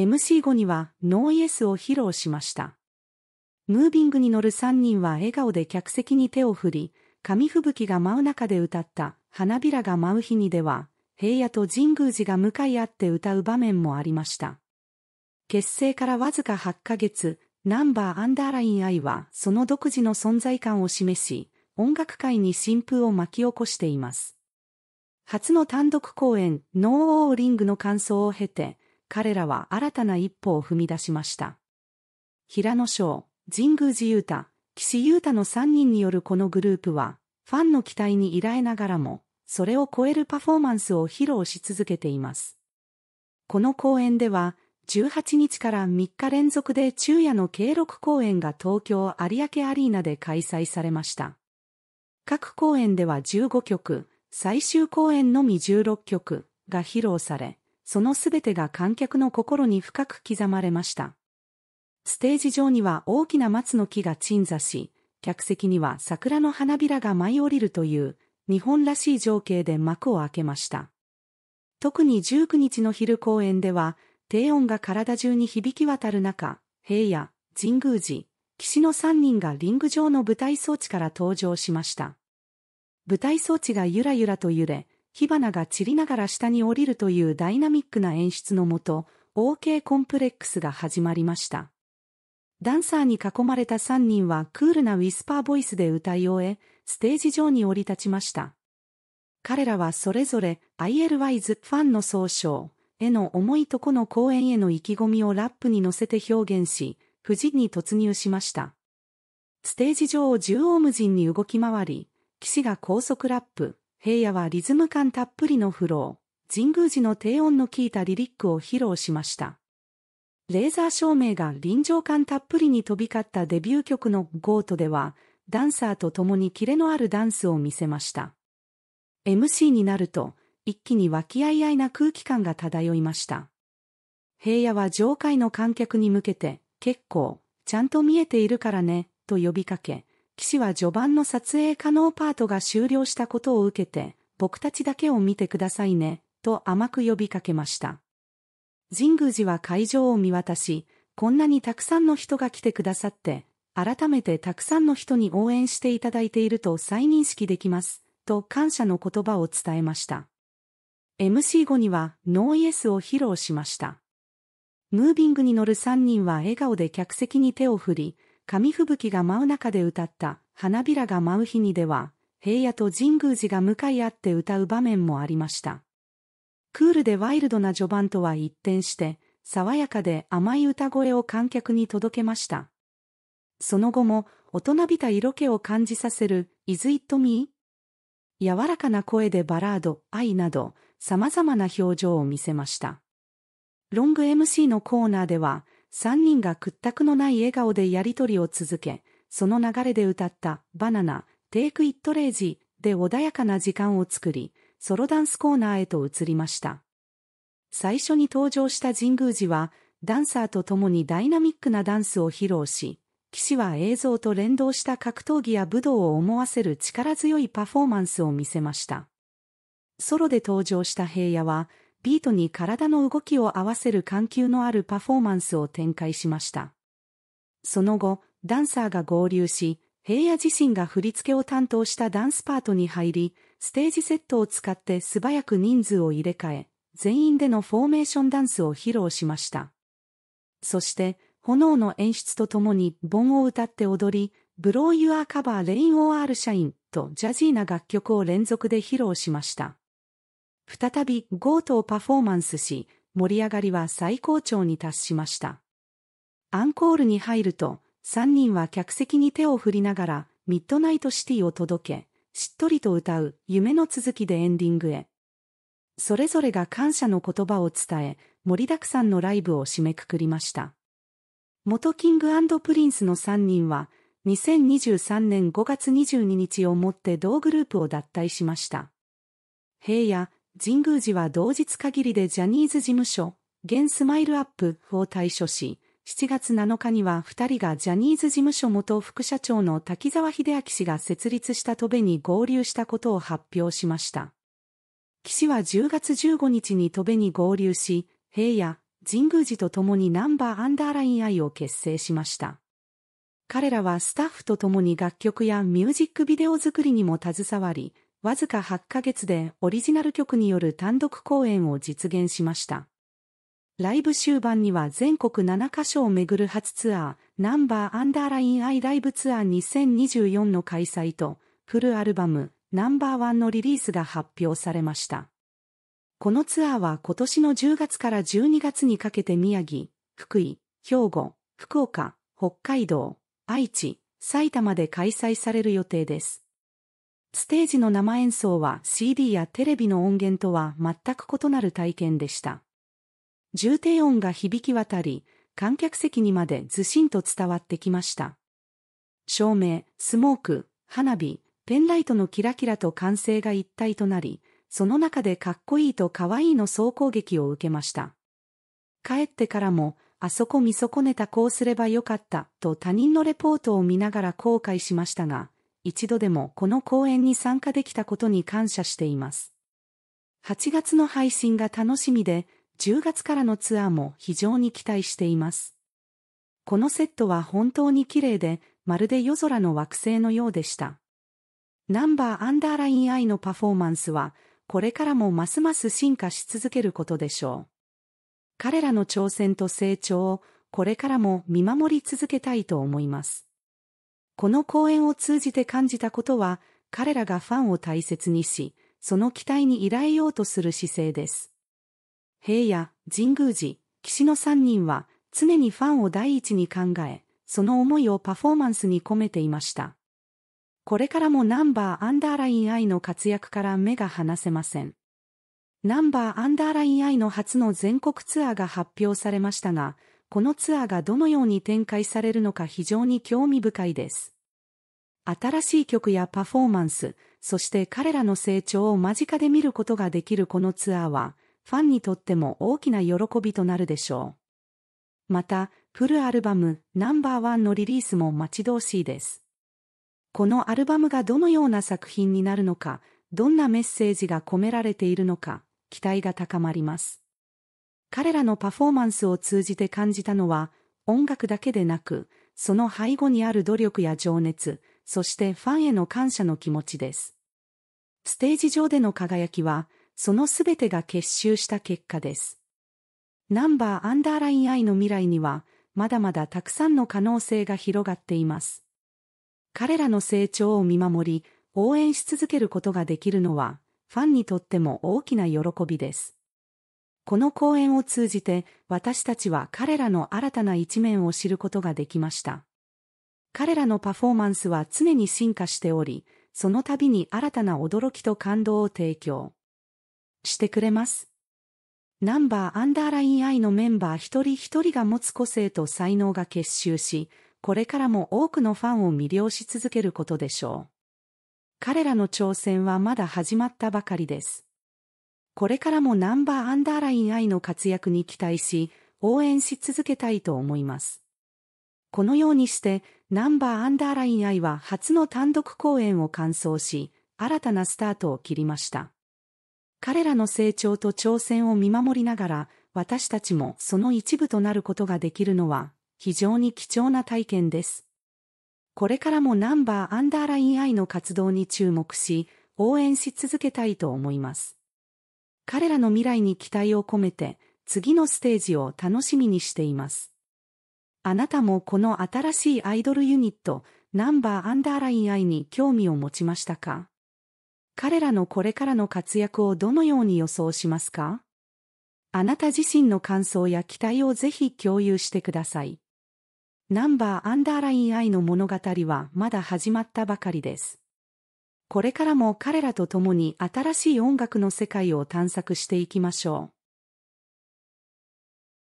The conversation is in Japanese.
MC 後にはノーイエスを披露しました。ムービングに乗る3人は笑顔で客席に手を振り、紙吹雪が舞う中で歌った花びらが舞う日にでは、平野と神宮寺が向かい合って歌う場面もありました。結成からわずか8ヶ月、ナンバーアンダーライン愛はその独自の存在感を示し、音楽界に新風を巻き起こしています。初の単独公演、ノーオーリングの感想を経て、彼らは新たな一歩を踏み出しました。平野翔、神宮寺雄太、岸優太の3人によるこのグループは、ファンの期待に依頼ながらも、それを超えるパフォーマンスを披露し続けています。この公演では、18日から3日連続で昼夜の計6公演が東京有明アリーナで開催されました。各公演では15曲、最終公演のみ16曲が披露され、そのすべてが観客の心に深く刻まれました。ステージ上には大きな松の木が鎮座し、客席には桜の花びらが舞い降りるという日本らしい情景で幕を開けました。特に19日の昼公演では、低音が体中に響き渡る中、平野、神宮寺、岸の3人がリング上の舞台装置から登場しました。舞台装置がゆらゆらと揺れ、火花が散りながら下に降りるというダイナミックな演出のもと、OK コンプレックスが始まりました。ダンサーに囲まれた3人はクールなウィスパーボイスで歌い終え、ステージ上に降り立ちました。彼らはそれぞれ ILY's ファンの総称への思いとこの公演への意気込みをラップに乗せて表現し、富士に突入しました。ステージ上を縦横無尽に動き回り、騎士が高速ラップ、平野はリズム感たっぷりのフロー、神宮寺の低音の効いたリリックを披露しました。レーザー照明が臨場感たっぷりに飛び交ったデビュー曲のゴートでは、ダンサーと共にキレのあるダンスを見せました。MC になると、一気に和気あいあいな空気感が漂いました。平野は上海の観客に向けて、結構、ちゃんと見えているからね、と呼びかけ、士は序盤の撮影可能パートが終了したことを受けて、僕たちだけを見てくださいね、と甘く呼びかけました。神宮寺は会場を見渡し、こんなにたくさんの人が来てくださって、改めてたくさんの人に応援していただいていると再認識できます、と感謝の言葉を伝えました。MC 後にはノーイエスを披露しました。ムービングに乗る3人は笑顔で客席に手を振り、紙吹雪が舞う中で歌った花びらが舞う日にでは、平野と神宮寺が向かい合って歌う場面もありました。クールでワイルドな序盤とは一転して、爽やかで甘い歌声を観客に届けました。その後も、大人びた色気を感じさせる、Is It Me? 柔らかな声でバラード、愛など、様々な表情を見せました。ロング MC のコーナーでは、三人が屈託のない笑顔でやりとりを続け、その流れで歌ったバナナ、テイクイットレイジで穏やかな時間を作り、ソロダンスコーナーへと移りました。最初に登場した神宮寺は、ダンサーと共にダイナミックなダンスを披露し、騎士は映像と連動した格闘技や武道を思わせる力強いパフォーマンスを見せました。ソロで登場した平野は、ビートに体の動きを合わせる緩急のあるパフォーマンスを展開しました。その後、ダンサーが合流し、平野自身が振り付けを担当したダンスパートに入り、ステージセットを使って素早く人数を入れ替え、全員でのフォーメーションダンスを披露しました。そして、炎の演出とともに盆を歌って踊り、ブローユアカバーレインオーアールシャインとジャジーな楽曲を連続で披露しました。再びゴートをパフォーマンスし、盛り上がりは最高潮に達しました。アンコールに入ると、3人は客席に手を振りながら、ミッドナイトシティを届け、しっとりと歌う夢の続きでエンディングへ。それぞれが感謝の言葉を伝え、盛りだくさんのライブを締めくくりました。元キングプリンスの3人は、2023年5月22日をもって同グループを脱退しました。平野、神宮寺は同日限りでジャニーズ事務所、現スマイルアップを退所し、7月7日には2人がジャニーズ事務所元副社長の滝沢秀明氏が設立した戸部に合流したことを発表しました。岸は10月15日に戸部に合流し、平野、神宮寺と共にナンバーアンダーラインイを結成しました。彼らはスタッフと共に楽曲やミュージックビデオ作りにも携わり、わずか8ヶ月でオリジナル曲による単独公演を実現しました。ライブ終盤には全国7カ所を巡る初ツアー、ナンバーアンダーラインアイライブツアー2024の開催と、フルアルバム、ナンバーワンのリリースが発表されました。このツアーは今年の10月から12月にかけて宮城、福井、兵庫、福岡、北海道、愛知、埼玉で開催される予定です。ステージの生演奏は CD やテレビの音源とは全く異なる体験でした。重低音が響き渡り、観客席にまでずしんと伝わってきました。照明、スモーク、花火、ペンライトのキラキラと歓声が一体となり、その中でかっこいいとかわいいの総攻撃を受けました。帰ってからも、あそこ見損ねたこうすればよかったと他人のレポートを見ながら後悔しましたが、一度でもこの講演に参加できたことに感謝しています。8月の配信が楽しみで、10月からのツアーも非常に期待しています。このセットは本当に綺麗で、まるで夜空の惑星のようでした。ナンバーアンダーライン I のパフォーマンスは、これからもますます進化し続けることでしょう。彼らの挑戦と成長を、これからも見守り続けたいと思います。この講演を通じて感じたことは、彼らがファンを大切にし、その期待に依頼ようとする姿勢です。平野、神宮寺、岸の3人は、常にファンを第一に考え、その思いをパフォーマンスに込めていました。これからもナンバーアンダーラインアイの活躍から目が離せません。ナンバーアンダーラインアイの初の全国ツアーが発表されましたが、このツアーがどのように展開されるのか非常に興味深いです。新しい曲やパフォーマンス、そして彼らの成長を間近で見ることができるこのツアーは、ファンにとっても大きな喜びとなるでしょう。また、フルアルバムナンバーワンのリリースも待ち遠しいです。このアルバムがどのような作品になるのか、どんなメッセージが込められているのか、期待が高まります。彼らのパフォーマンスを通じて感じたのは、音楽だけでなく、その背後にある努力や情熱、そしてファンへの感謝の気持ちです。ステージ上での輝きは、そのすべてが結集した結果です。ナンバーアンダーラインアイの未来には、まだまだたくさんの可能性が広がっています。彼らの成長を見守り、応援し続けることができるのは、ファンにとっても大きな喜びです。この講演を通じて私たちは彼らの新たな一面を知ることができました。彼らのパフォーマンスは常に進化しており、その度に新たな驚きと感動を提供してくれます。ナンバーアンダーライン I のメンバー一人一人が持つ個性と才能が結集し、これからも多くのファンを魅了し続けることでしょう。彼らの挑戦はまだ始まったばかりです。これからもナンバーアンダーライン I の活躍に期待し、応援し続けたいと思います。このようにして、ナンバーアンダーライン I は初の単独公演を完走し、新たなスタートを切りました。彼らの成長と挑戦を見守りながら、私たちもその一部となることができるのは、非常に貴重な体験です。これからもナンバーアンダーライン I の活動に注目し、応援し続けたいと思います。彼らの未来に期待を込めて、次のステージを楽しみにしています。あなたもこの新しいアイドルユニット、ナンバーアンダーラインイに興味を持ちましたか彼らのこれからの活躍をどのように予想しますかあなた自身の感想や期待をぜひ共有してください。ナンバーアンダーラインイの物語はまだ始まったばかりです。これからも彼らと共に新しい音楽の世界を探索していきましょう。